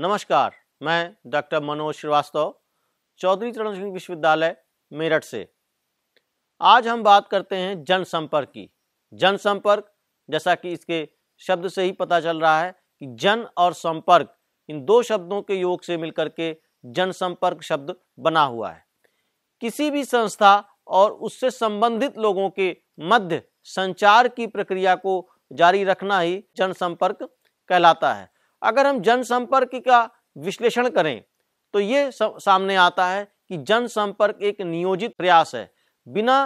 नमस्कार मैं डॉक्टर मनोज श्रीवास्तव चौधरी चरण सिंह विश्वविद्यालय मेरठ से आज हम बात करते हैं जनसंपर्क की जनसंपर्क जैसा कि इसके शब्द से ही पता चल रहा है कि जन और संपर्क इन दो शब्दों के योग से मिलकर के जनसंपर्क शब्द बना हुआ है किसी भी संस्था और उससे संबंधित लोगों के मध्य संचार की प्रक्रिया को जारी रखना ही जनसंपर्क कहलाता है अगर हम जनसंपर्क का विश्लेषण करें तो ये सामने आता है कि जनसंपर्क एक नियोजित प्रयास है बिना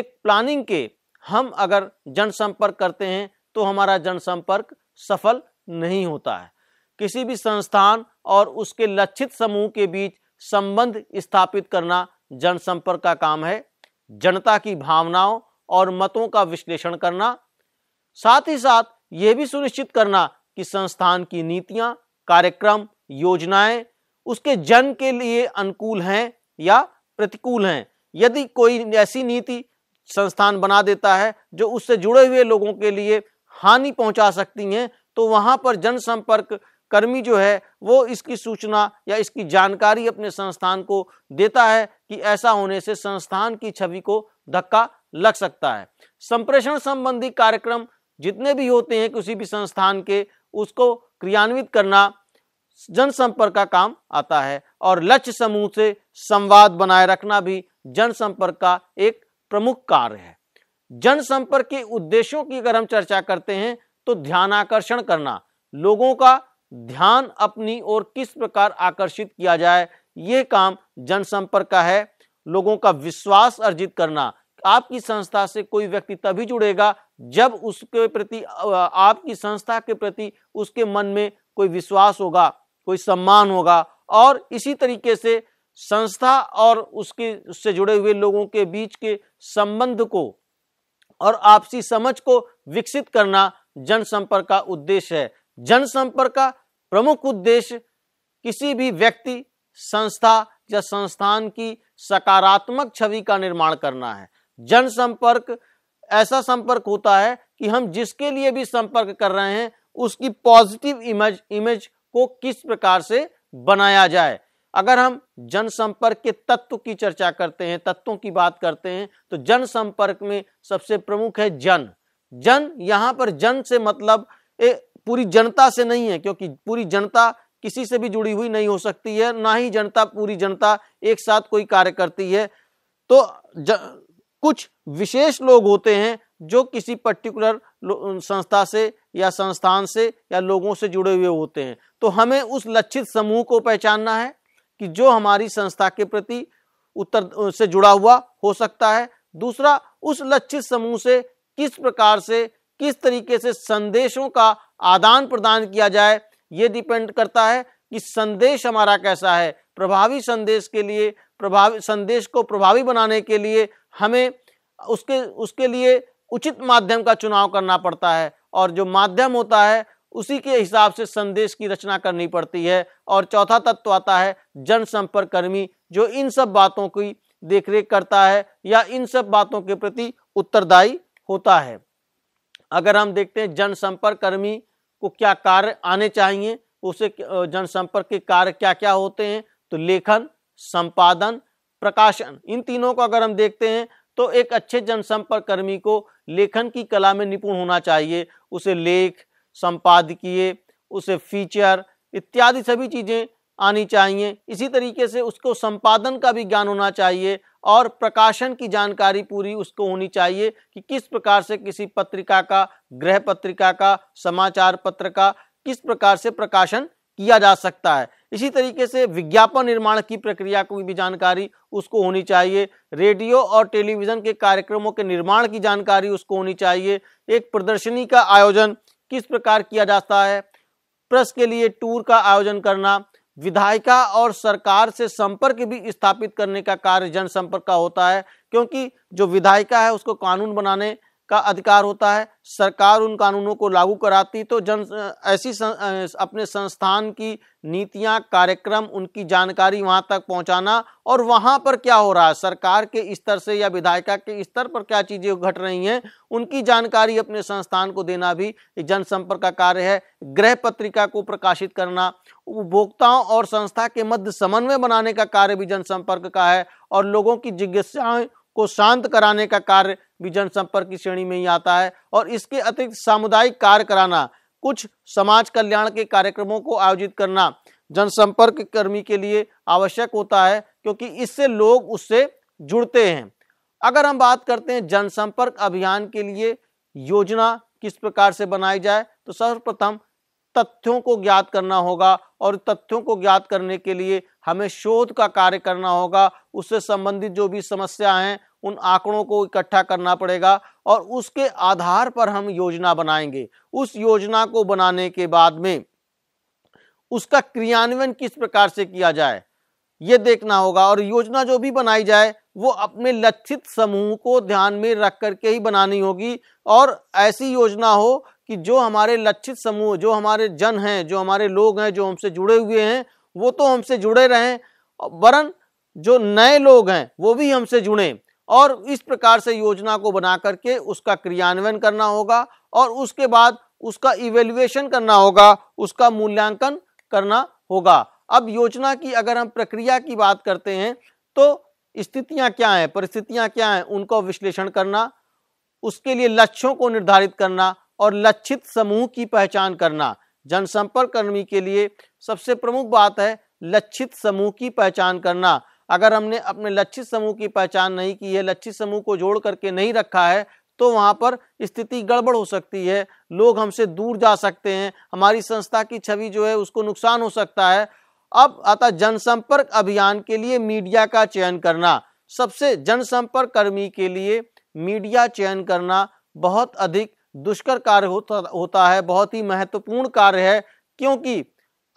एक प्लानिंग के हम अगर जनसंपर्क करते हैं तो हमारा जनसंपर्क सफल नहीं होता है किसी भी संस्थान और उसके लक्षित समूह के बीच संबंध स्थापित करना जनसंपर्क का काम है जनता की भावनाओं और मतों का विश्लेषण करना साथ ही साथ यह भी सुनिश्चित करना कि संस्थान की नीतियां कार्यक्रम योजनाएं उसके जन के लिए अनुकूल हैं या प्रतिकूल हैं यदि कोई ऐसी नीति संस्थान बना देता है जो उससे जुड़े हुए लोगों के लिए हानि पहुंचा सकती हैं तो वहां पर जनसंपर्क कर्मी जो है वो इसकी सूचना या इसकी जानकारी अपने संस्थान को देता है कि ऐसा होने से संस्थान की छवि को धक्का लग सकता है संप्रेषण संबंधी कार्यक्रम जितने भी होते हैं किसी भी संस्थान के उसको क्रियान्वित करना जनसंपर्क का काम आता है और लक्ष्य समूह से संवाद बनाए रखना भी जनसंपर्क का एक प्रमुख कार्य है जनसंपर्क के उद्देश्यों की अगर हम चर्चा करते हैं तो ध्यान आकर्षण करना लोगों का ध्यान अपनी ओर किस प्रकार आकर्षित किया जाए यह काम जनसंपर्क का है लोगों का विश्वास अर्जित करना आपकी संस्था से कोई व्यक्ति तभी जुड़ेगा जब उसके प्रति आपकी संस्था के प्रति उसके मन में कोई विश्वास होगा कोई सम्मान होगा और इसी तरीके से संस्था और उसके उससे जुड़े हुए लोगों के बीच के संबंध को और आपसी समझ को विकसित करना जनसंपर्क का उद्देश्य है जनसंपर्क का प्रमुख उद्देश्य किसी भी व्यक्ति संस्था या संस्थान की सकारात्मक छवि का निर्माण करना है जनसंपर्क ऐसा संपर्क होता है कि हम जिसके लिए भी संपर्क कर रहे हैं उसकी पॉजिटिव इमेज इमेज को किस प्रकार से बनाया जाए अगर हम जनसंपर्क के तत्व की चर्चा करते हैं तत्वों की बात करते हैं तो जनसंपर्क में सबसे प्रमुख है जन जन यहाँ पर जन से मतलब ए, पूरी जनता से नहीं है क्योंकि पूरी जनता किसी से भी जुड़ी हुई नहीं हो सकती है ना ही जनता पूरी जनता एक साथ कोई कार्य करती है तो कुछ विशेष लोग होते हैं जो किसी पर्टिकुलर संस्था से या संस्थान से या लोगों से जुड़े हुए होते हैं तो हमें उस लक्षित समूह को पहचानना है कि जो हमारी संस्था के प्रति उत्तर से जुड़ा हुआ हो सकता है दूसरा उस लक्षित समूह से किस प्रकार से किस तरीके से संदेशों का आदान प्रदान किया जाए ये डिपेंड करता है कि संदेश हमारा कैसा है प्रभावी संदेश के लिए प्रभावी संदेश को प्रभावी बनाने के लिए हमें उसके उसके लिए उचित माध्यम का चुनाव करना पड़ता है और जो माध्यम होता है उसी के हिसाब से संदेश की रचना करनी पड़ती है और चौथा तत्व आता है जनसंपर्क कर्मी जो इन सब बातों की देखरेख करता है या इन सब बातों के प्रति उत्तरदायी होता है अगर हम देखते हैं जनसंपर्क कर्मी को क्या कार्य आने चाहिए उसे जनसंपर्क के कार्य क्या क्या होते हैं तो लेखन संपादन प्रकाशन इन तीनों को अगर हम देखते हैं तो एक अच्छे जनसंपर्क कर्मी को लेखन की कला में निपुण होना चाहिए उसे लेख संपादकीय उसे फीचर इत्यादि सभी चीज़ें आनी चाहिए इसी तरीके से उसको संपादन का भी ज्ञान होना चाहिए और प्रकाशन की जानकारी पूरी उसको होनी चाहिए कि किस प्रकार से किसी पत्रिका का गृह पत्रिका का समाचार पत्र का किस प्रकार से प्रकाशन किया जा सकता है इसी तरीके से विज्ञापन निर्माण की प्रक्रिया की भी जानकारी उसको होनी चाहिए रेडियो और टेलीविज़न के कार्यक्रमों के निर्माण की जानकारी उसको होनी चाहिए एक प्रदर्शनी का आयोजन किस प्रकार किया जाता है प्रेस के लिए टूर का आयोजन करना विधायिका और सरकार से संपर्क भी स्थापित करने का कार्य जनसंपर्क का होता है क्योंकि जो विधायिका है उसको कानून बनाने का अधिकार होता है सरकार उन कानूनों को लागू कराती तो जन ऐसी सं, अपने संस्थान की नीतियां कार्यक्रम उनकी जानकारी वहां तक पहुंचाना और वहां पर क्या हो रहा है सरकार के स्तर से या विधायिका के स्तर पर क्या चीज़ें घट रही हैं उनकी जानकारी अपने संस्थान को देना भी जनसंपर्क का कार्य है गृह पत्रिका को प्रकाशित करना उपभोक्ताओं और संस्था के मध्य समन्वय बनाने का कार्य भी जनसंपर्क का है और लोगों की जिज्ञासाएं को शांत कराने का कार्य भी जनसंपर्क की श्रेणी में ही आता है और इसके अतिरिक्त सामुदायिक कार्य कराना कुछ समाज कल्याण के कार्यक्रमों को आयोजित करना जनसंपर्क कर्मी के लिए आवश्यक होता है क्योंकि इससे लोग उससे जुड़ते हैं अगर हम बात करते हैं जनसंपर्क अभियान के लिए योजना किस प्रकार से बनाई जाए तो सर्वप्रथम तथ्यों को ज्ञात करना होगा और तथ्यों को ज्ञात करने के लिए हमें शोध का कार्य करना होगा उससे संबंधित जो भी समस्या हैं उन आंकड़ों को इकट्ठा करना पड़ेगा और उसके आधार पर हम योजना बनाएंगे उस योजना को बनाने के बाद में उसका क्रियान्वयन किस प्रकार से किया जाए ये देखना होगा और योजना जो भी बनाई जाए वो अपने लक्षित समूह को ध्यान में रख करके ही बनानी होगी और ऐसी योजना हो कि जो हमारे लक्षित समूह जो हमारे जन हैं जो हमारे लोग हैं जो हमसे जुड़े हुए हैं वो तो हमसे जुड़े रहें वरन जो नए लोग हैं वो भी हमसे जुड़ें और इस प्रकार से योजना को बना करके उसका क्रियान्वयन करना होगा और उसके बाद उसका इवेल्युएशन करना होगा उसका मूल्यांकन करना होगा अब योजना की अगर हम प्रक्रिया की बात करते हैं तो स्थितियां क्या हैं परिस्थितियां क्या हैं उनको विश्लेषण करना उसके लिए लक्ष्यों को निर्धारित करना और लक्षित समूह की पहचान करना जनसंपर्क कर्मी के लिए सबसे प्रमुख बात है लक्षित समूह की पहचान करना अगर हमने अपने लक्षित समूह की पहचान नहीं की है लक्षित समूह को जोड़ करके नहीं रखा है तो वहाँ पर स्थिति गड़बड़ हो सकती है लोग हमसे दूर जा सकते हैं हमारी संस्था की छवि जो है उसको नुकसान हो सकता है अब आता जनसंपर्क अभियान के लिए मीडिया का चयन करना सबसे जनसंपर्क कर्मी के लिए मीडिया चयन करना बहुत अधिक दुष्कर कार्य होता होता है बहुत ही महत्वपूर्ण कार्य है क्योंकि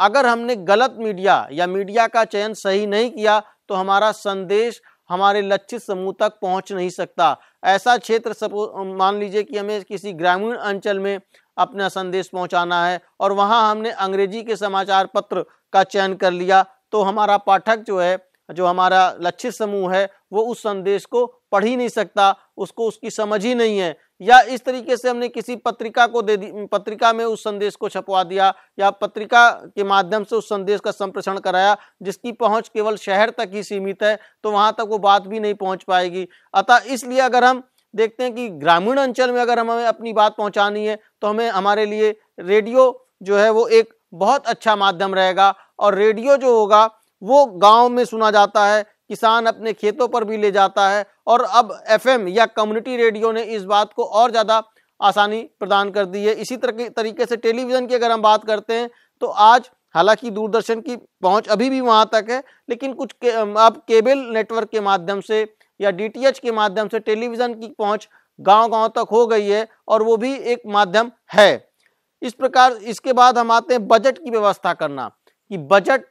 अगर हमने गलत मीडिया या मीडिया का चयन सही नहीं किया तो हमारा संदेश हमारे लक्षित समूह तक पहुंच नहीं सकता ऐसा क्षेत्र सपो मान लीजिए कि हमें किसी ग्रामीण अंचल में अपना संदेश पहुंचाना है और वहां हमने अंग्रेजी के समाचार पत्र का चयन कर लिया तो हमारा पाठक जो है जो हमारा लक्षित समूह है वो उस संदेश को पढ़ ही नहीं सकता उसको उसकी समझ ही नहीं है या इस तरीके से हमने किसी पत्रिका को दे दी पत्रिका में उस संदेश को छपवा दिया या पत्रिका के माध्यम से उस संदेश का संप्रेषण कराया जिसकी पहुंच केवल शहर तक ही सीमित है तो वहां तक वो बात भी नहीं पहुंच पाएगी अतः इसलिए अगर हम देखते हैं कि ग्रामीण अंचल में अगर हमें अपनी बात पहुँचानी है तो हमें हमारे लिए रेडियो जो है वो एक बहुत अच्छा माध्यम रहेगा और रेडियो जो होगा वो गाँव में सुना जाता है किसान अपने खेतों पर भी ले जाता है और अब एफएम या कम्युनिटी रेडियो ने इस बात को और ज़्यादा आसानी प्रदान कर दी है इसी तरह तरीके से टेलीविज़न की अगर हम बात करते हैं तो आज हालांकि दूरदर्शन की पहुंच अभी भी वहां तक है लेकिन कुछ के, अब केबल नेटवर्क के माध्यम से या डीटीएच के माध्यम से टेलीविज़न की पहुंच गांव-गांव तक हो गई है और वो भी एक माध्यम है इस प्रकार इसके बाद हम आते हैं बजट की व्यवस्था करना कि बजट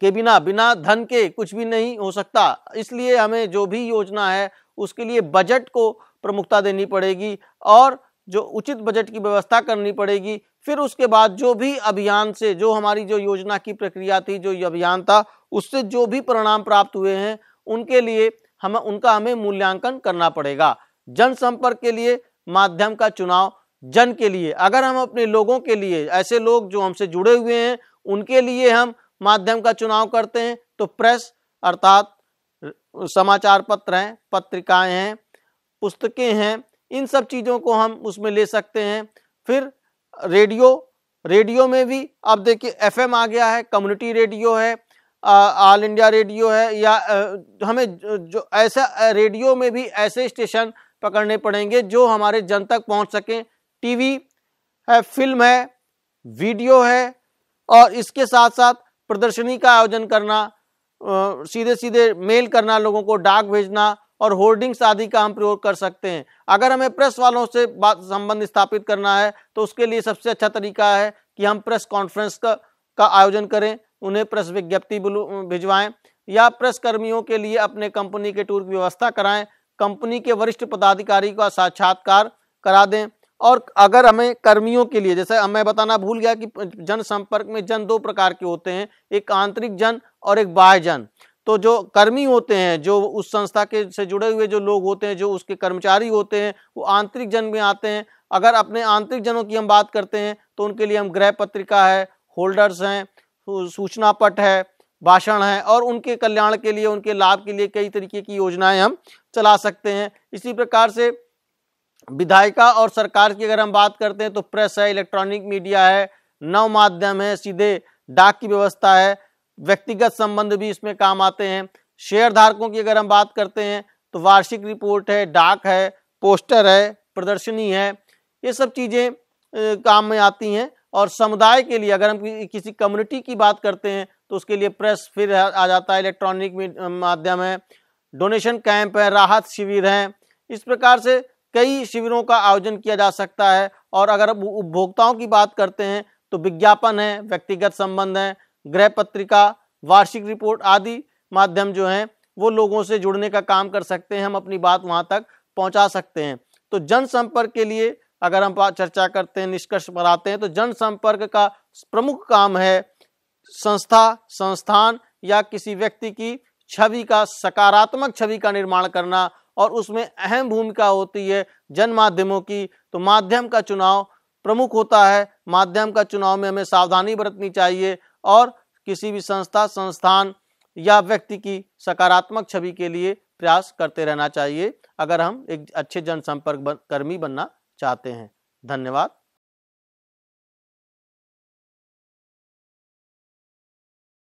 के बिना बिना धन के कुछ भी नहीं हो सकता इसलिए हमें जो भी योजना है उसके लिए बजट को प्रमुखता देनी पड़ेगी और जो उचित बजट की व्यवस्था करनी पड़ेगी फिर उसके बाद जो भी अभियान से जो हमारी जो योजना की प्रक्रिया थी जो अभियान था उससे जो भी परिणाम प्राप्त हुए हैं उनके लिए हम उनका हमें मूल्यांकन करना पड़ेगा जनसंपर्क के लिए माध्यम का चुनाव जन के लिए अगर हम अपने लोगों के लिए ऐसे लोग जो हमसे जुड़े हुए हैं उनके लिए हम माध्यम का चुनाव करते हैं तो प्रेस अर्थात समाचार पत्र हैं पत्रिकाएं हैं पुस्तकें हैं इन सब चीज़ों को हम उसमें ले सकते हैं फिर रेडियो रेडियो में भी अब देखिए एफएम आ गया है कम्युनिटी रेडियो है ऑल इंडिया रेडियो है या आ, हमें जो ऐसा रेडियो में भी ऐसे स्टेशन पकड़ने पड़ेंगे जो हमारे जन तक पहुंच सकें टीवी है फिल्म है वीडियो है और इसके साथ साथ प्रदर्शनी का आयोजन करना सीधे सीधे मेल करना लोगों को डाक भेजना और होर्डिंग्स आदि का हम प्रयोग कर सकते हैं अगर हमें प्रेस वालों से बात संबंध स्थापित करना है तो उसके लिए सबसे अच्छा तरीका है कि हम प्रेस कॉन्फ्रेंस का, का आयोजन करें उन्हें प्रेस विज्ञप्ति भिजवाएं या प्रेस कर्मियों के लिए अपने कंपनी के टूर की व्यवस्था कराएं कंपनी के वरिष्ठ पदाधिकारी का साक्षात्कार करा दें और अगर हमें कर्मियों के लिए जैसे मैं बताना भूल गया कि जनसंपर्क में जन दो प्रकार के होते हैं एक आंतरिक जन और एक बाह्य जन तो जो कर्मी होते हैं जो उस संस्था के से जुड़े हुए जो लोग होते हैं जो उसके कर्मचारी होते हैं वो आंतरिक जन में आते हैं अगर अपने आंतरिक जनों की हम बात करते हैं तो उनके लिए हम गृह पत्रिका है होल्डर्स हैं सूचना पट है भाषण है और उनके कल्याण के लिए उनके लाभ के लिए कई तरीके की योजनाएं हम चला सकते हैं इसी प्रकार से विधायिका और सरकार की अगर हम बात करते हैं तो प्रेस है इलेक्ट्रॉनिक मीडिया है नव माध्यम है सीधे डाक की व्यवस्था है व्यक्तिगत संबंध भी इसमें काम आते हैं शेयर धारकों की अगर हम बात करते हैं तो वार्षिक रिपोर्ट है डाक है पोस्टर है प्रदर्शनी है ये सब चीज़ें काम में आती हैं और समुदाय के लिए अगर हम किसी कम्युनिटी की बात करते हैं तो उसके लिए प्रेस फिर आ जाता है इलेक्ट्रॉनिक माध्यम है डोनेशन कैंप है राहत शिविर हैं इस प्रकार से कई शिविरों का आयोजन किया जा सकता है और अगर उपभोक्ताओं की बात करते हैं तो विज्ञापन है व्यक्तिगत संबंध है गृह पत्रिका वार्षिक रिपोर्ट आदि माध्यम जो हैं वो लोगों से जुड़ने का काम कर सकते हैं हम अपनी बात वहाँ तक पहुँचा सकते हैं तो जनसंपर्क के लिए अगर हम चर्चा करते हैं निष्कर्ष पर आते हैं तो जनसंपर्क का प्रमुख काम है संस्था संस्थान या किसी व्यक्ति की छवि का सकारात्मक छवि का निर्माण करना और उसमें अहम भूमिका होती है जन माध्यमों की तो माध्यम का चुनाव प्रमुख होता है माध्यम का चुनाव में हमें सावधानी बरतनी चाहिए और किसी भी संस्था संस्थान या व्यक्ति की सकारात्मक छवि के लिए प्रयास करते रहना चाहिए अगर हम एक अच्छे जनसंपर्क कर्मी बनना चाहते हैं धन्यवाद